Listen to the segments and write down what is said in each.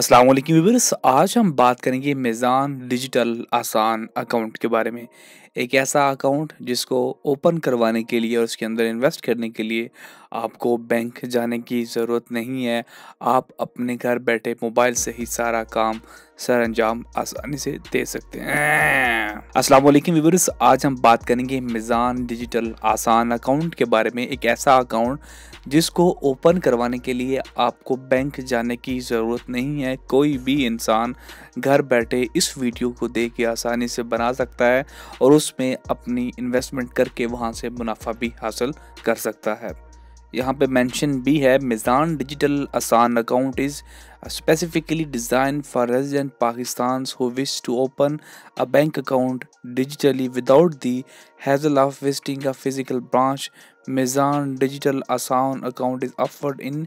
अस्सलाम वालेकुम व्यूवर्स आज हम बात करेंगे मेज़ान डिजिटल आसान अकाउंट के बारे में एक ऐसा अकाउंट जिसको ओपन करवाने के लिए और उसके अंदर इन्वेस्ट करने के लिए आपको बैंक जाने की ज़रूरत नहीं है आप अपने घर बैठे मोबाइल से ही सारा काम सर अंजाम आसानी से दे सकते हैं अस्सलाम वालेकुम व्यूवर्स आज हम बात करेंगे मिज़ान डिजिटल आसान अकाउंट के बारे में एक ऐसा अकाउंट जिसको ओपन करवाने के लिए आपको बैंक जाने की ज़रूरत नहीं है कोई भी इंसान घर बैठे इस वीडियो को देख के आसानी से बना सकता है और उसमें अपनी इन्वेस्टमेंट करके वहाँ से मुनाफा भी हासिल कर सकता है यहाँ पे मेंशन भी है Meezan digital Asaan account is specifically design for resident Pakistan who wish to open a bank account digitally without the hassle of visiting a physical branch Meezan digital Asaan account is offered in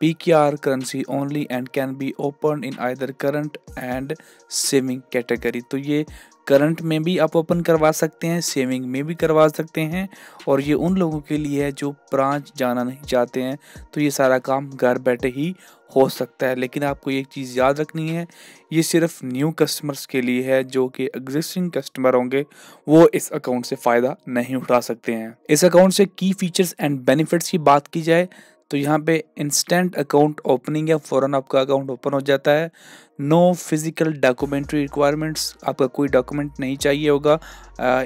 P K R currency only and can be open in other current and saving category तो ये current में भी आप open करवा सकते हैं saving में भी करवा सकते हैं और ये उन लोगों के लिए है जो ब्रांच जाना नहीं चाहते हैं तो ये सारा काम घर बैठे ही हो सकता है लेकिन आपको एक चीज़ याद रखनी है ये सिर्फ न्यू कस्टमर्स के लिए है जो कि एग्जिस्टिंग कस्टमर होंगे वो इस अकाउंट से फ़ायदा नहीं उठा सकते हैं इस अकाउंट से की फीचर्स एंड बेनिफिट्स की बात की जाए तो यहाँ पे इंस्टेंट अकाउंट ओपनिंग या फ़ौरन आपका अकाउंट ओपन हो जाता है नो फिज़िकल डॉक्यूमेंट्री रिक्वायरमेंट्स आपका कोई डॉक्यूमेंट नहीं चाहिए होगा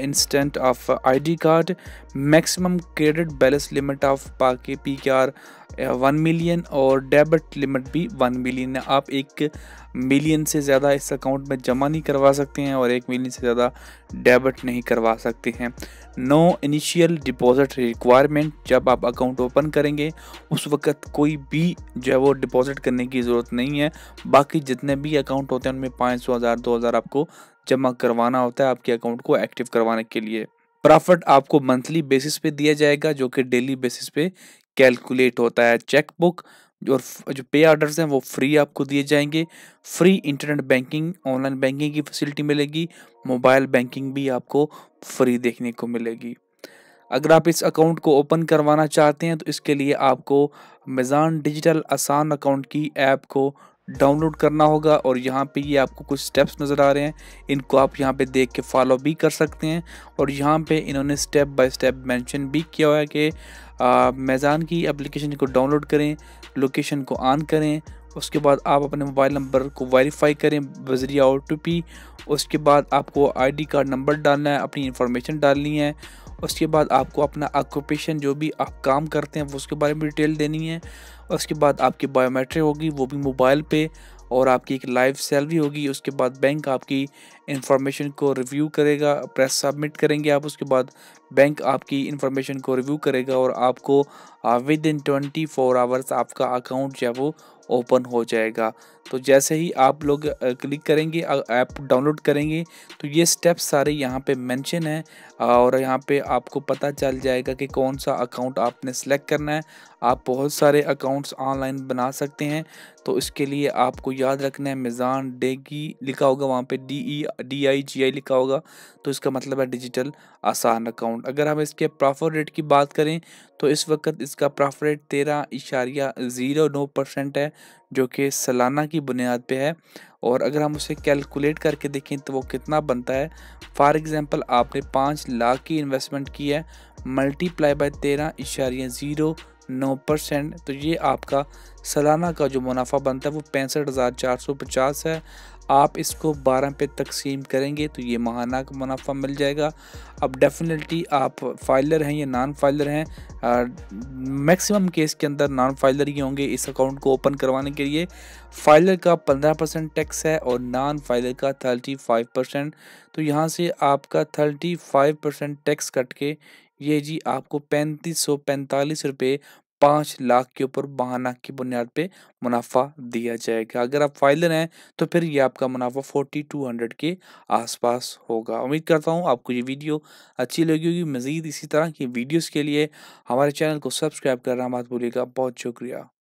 instant of ID card maximum credit balance limit of पाके P K R one million और डेबिट लिमिट भी वन मिलियन है आप एक मिलियन से ज़्यादा इस अकाउंट में जमा नहीं करवा सकते हैं और एक मिलियन से ज़्यादा डेबिट नहीं करवा सकते हैं नो इनिशियल डिपॉजिट रिक्वायरमेंट जब आप अकाउंट ओपन करेंगे उस वक्त कोई भी जो है वो डिपॉजिट करने की ज़रूरत नहीं है बाकी जितने भी अकाउंट होते हैं उनमें पाँच सौ हज़ार दो हज़ार आपको जमा करवाना होता है आपके अकाउंट को एक्टिव करवाने के लिए प्रॉफिट आपको मंथली बेसिस पे दिया जाएगा जो कि डेली बेसिस पे कैलकुलेट होता है चेक बुक और जो पे ऑर्डर हैं वो फ्री आपको दिए जाएंगे free internet banking online banking की फैसिलिटी मिलेगी मोबाइल बैंकिंग भी आपको फ्री देखने को मिलेगी अगर आप इस अकाउंट को ओपन करवाना चाहते हैं तो इसके लिए आपको मेज़ान डिजिटल आसान अकाउंट की ऐप को डाउनलोड करना होगा और यहाँ पे ये आपको कुछ स्टेप्स नज़र आ रहे हैं इनको आप यहाँ पे देख के फॉलो भी कर सकते हैं और यहाँ पे इन्होंने स्टेप बाय स्टेप मेंशन भी किया हुआ है कि मैज़ान की एप्लीकेशन को डाउनलोड करें लोकेशन को ऑन करें उसके बाद आप अपने मोबाइल नंबर को वेरीफाई करें बजरिया ओ उसके बाद आपको आई कार्ड नंबर डालना है अपनी इन्फॉर्मेशन डालनी है उसके बाद आपको अपना ऑक्यूपेशन जो भी आप काम करते हैं वो उसके बारे में डिटेल देनी है उसके बाद आपकी बायोमेट्रिक होगी वो भी मोबाइल पे और आपकी एक लाइव सैलरी होगी उसके बाद बैंक आपकी इंफॉर्मेशन को रिव्यू करेगा प्रेस सबमिट करेंगे आप उसके बाद बैंक आपकी इंफॉर्मेशन को रिव्यू करेगा और आपको within twenty four hours आपका अकाउंट जो है वो ओपन हो जाएगा तो जैसे ही आप लोग क्लिक करेंगे ऐप डाउनलोड करेंगे तो ये स्टेप्स सारे यहाँ पे मेंशन हैं और यहाँ पे आपको पता चल जाएगा कि कौन सा अकाउंट आपने सेलेक्ट करना है आप बहुत सारे अकाउंट्स ऑनलाइन बना सकते हैं तो इसके लिए आपको याद रखना है मिज़ान डेगी लिखा होगा वहाँ पे D E e D I G I लिखा होगा तो इसका मतलब है डिजिटल आसान अकाउंट अगर हम इसके प्रॉफिट रेट की बात करें तो इस वक्त इसका प्रॉफिट रेट तेरह इशारिया ज़ीरो नौ परसेंट है जो कि सालाना की बुनियाद पे है और अगर हम उसे कैलकुलेट करके देखें तो वो कितना बनता है फॉर एग्ज़ाम्पल आपने पाँच लाख की इन्वेस्टमेंट की है मल्टीप्लाई बाय तेरह इशारिया ज़ीरो नौ परसेंट तो ये आपका सालाना का जो मुनाफा बनता है वो पैंसठ हज़ार चार सौ पचास है आप इसको बारह पे तकसीम करेंगे तो ये माहाना का मुनाफा मिल जाएगा अब डेफिनेटली आप फाइलर हैं या नॉन फाइलर हैं मैक्सिमम केस के अंदर नॉन फाइलर ही होंगे इस अकाउंट को ओपन करवाने के लिए फाइलर का पंद्रह परसेंट टैक्स है और नॉन फाइलर का थर्टी फाइव परसेंट तो यहाँ से आपका thirty five percent tax cut के ये जी आपको पैंतीस सौ पैंतालीस रुपये पाँच लाख के ऊपर बहाना की बुनियाद पे मुनाफा दिया जाएगा अगर आप फाइलर हैं तो फिर ये आपका मुनाफा फोर्टी टू हंड्रेड के आसपास होगा उम्मीद करता हूँ आपको ये वीडियो अच्छी लगी होगी मज़ीद इसी तरह की वीडियोस के लिए हमारे चैनल को सब्सक्राइब करना मत भूलिएगा बहुत शुक्रिया